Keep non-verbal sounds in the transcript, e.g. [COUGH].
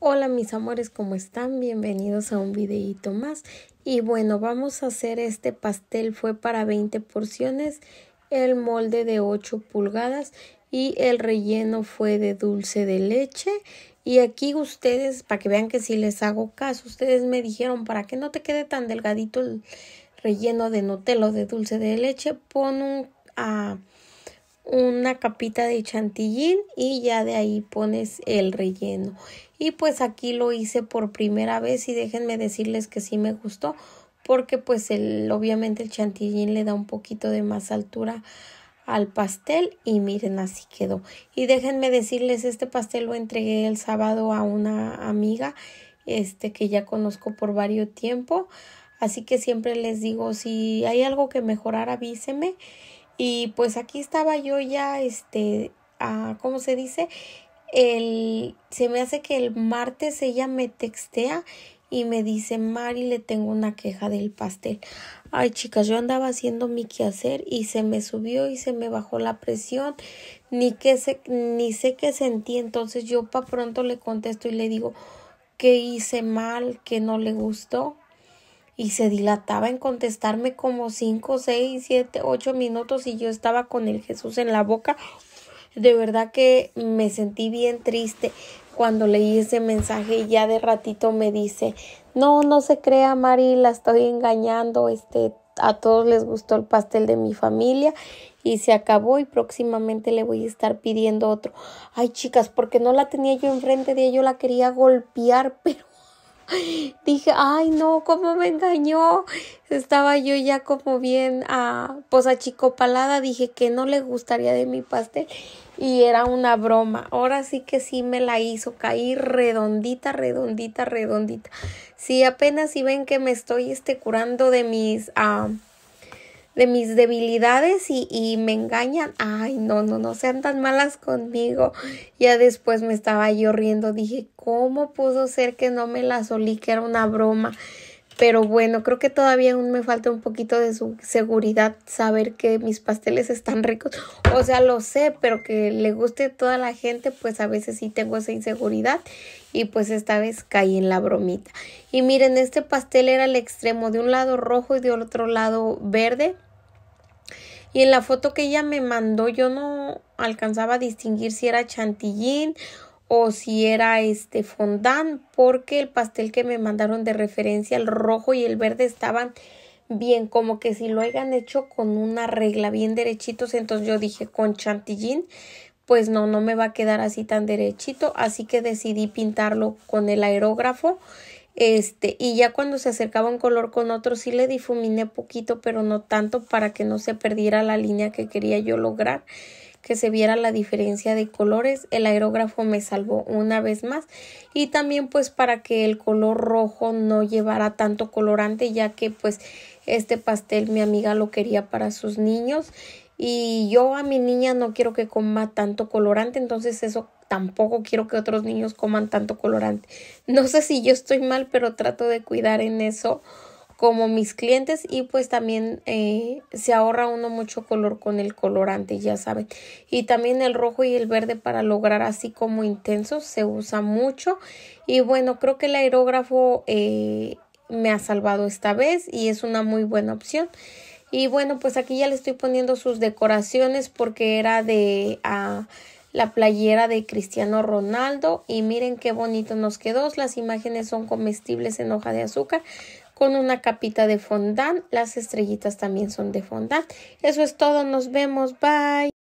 Hola mis amores, ¿cómo están? Bienvenidos a un videíto más. Y bueno, vamos a hacer este pastel, fue para 20 porciones, el molde de 8 pulgadas y el relleno fue de dulce de leche. Y aquí ustedes, para que vean que si les hago caso, ustedes me dijeron para que no te quede tan delgadito el relleno de Nutella o de dulce de leche, pon un... a ah, una capita de chantillín y ya de ahí pones el relleno. Y pues aquí lo hice por primera vez y déjenme decirles que sí me gustó porque pues el, obviamente el chantillín le da un poquito de más altura al pastel y miren así quedó. Y déjenme decirles, este pastel lo entregué el sábado a una amiga este que ya conozco por varios tiempo, así que siempre les digo si hay algo que mejorar avíseme y pues aquí estaba yo ya, este, a, ah, ¿cómo se dice? El, se me hace que el martes ella me textea y me dice, Mari, le tengo una queja del pastel. Ay, chicas, yo andaba haciendo mi quehacer y se me subió y se me bajó la presión, ni, que ni sé qué sentí. Entonces yo pa' pronto le contesto y le digo que hice mal, que no le gustó y se dilataba en contestarme como cinco, seis, siete, ocho minutos y yo estaba con el Jesús en la boca. De verdad que me sentí bien triste cuando leí ese mensaje y ya de ratito me dice, no, no se crea Mari, la estoy engañando, este, a todos les gustó el pastel de mi familia y se acabó y próximamente le voy a estar pidiendo otro. Ay chicas, porque no la tenía yo enfrente de ella, yo la quería golpear, [LAUGHS] pero dije, ay no, cómo me engañó. Estaba yo ya como bien a ah, pues achicopalada, dije que no le gustaría de mi pastel y era una broma. Ahora sí que sí me la hizo, caí redondita, redondita, redondita. Si sí, apenas si ven que me estoy este curando de mis ah, de mis debilidades y, me engañan. Ay, no, no, no sean tan malas conmigo. Ya después me estaba yo riendo, dije, ¿cómo pudo ser que no me las solí, que era una broma? Pero bueno, creo que todavía aún me falta un poquito de su seguridad, saber que mis pasteles están ricos. O sea, lo sé, pero que le guste a toda la gente, pues a veces sí tengo esa inseguridad. Y pues esta vez caí en la bromita. Y miren, este pastel era el extremo, de un lado rojo y de otro lado verde. Y en la foto que ella me mandó yo no alcanzaba a distinguir si era chantillín o si era este fondant porque el pastel que me mandaron de referencia el rojo y el verde estaban bien como que si lo hayan hecho con una regla bien derechitos entonces yo dije con chantillín pues no no me va a quedar así tan derechito así que decidí pintarlo con el aerógrafo este, y ya cuando se acercaba un color con otro, sí le difuminé poquito, pero no tanto para que no se perdiera la línea que quería yo lograr, que se viera la diferencia de colores. El aerógrafo me salvó una vez más y también pues para que el color rojo no llevara tanto colorante, ya que pues este pastel mi amiga lo quería para sus niños y yo a mi niña no quiero que coma tanto colorante, entonces eso tampoco quiero que otros niños coman tanto colorante. No sé si yo estoy mal, pero trato de cuidar en eso como mis clientes y pues también eh, se ahorra uno mucho color con el colorante, ya saben. Y también el rojo y el verde para lograr así como intensos se usa mucho. Y bueno, creo que el aerógrafo eh, me ha salvado esta vez y es una muy buena opción. Y bueno, pues aquí ya le estoy poniendo sus decoraciones porque era de ah, la playera de Cristiano Ronaldo. Y miren qué bonito nos quedó. Las imágenes son comestibles en hoja de azúcar con una capita de fondant. Las estrellitas también son de fondant. Eso es todo. Nos vemos. Bye.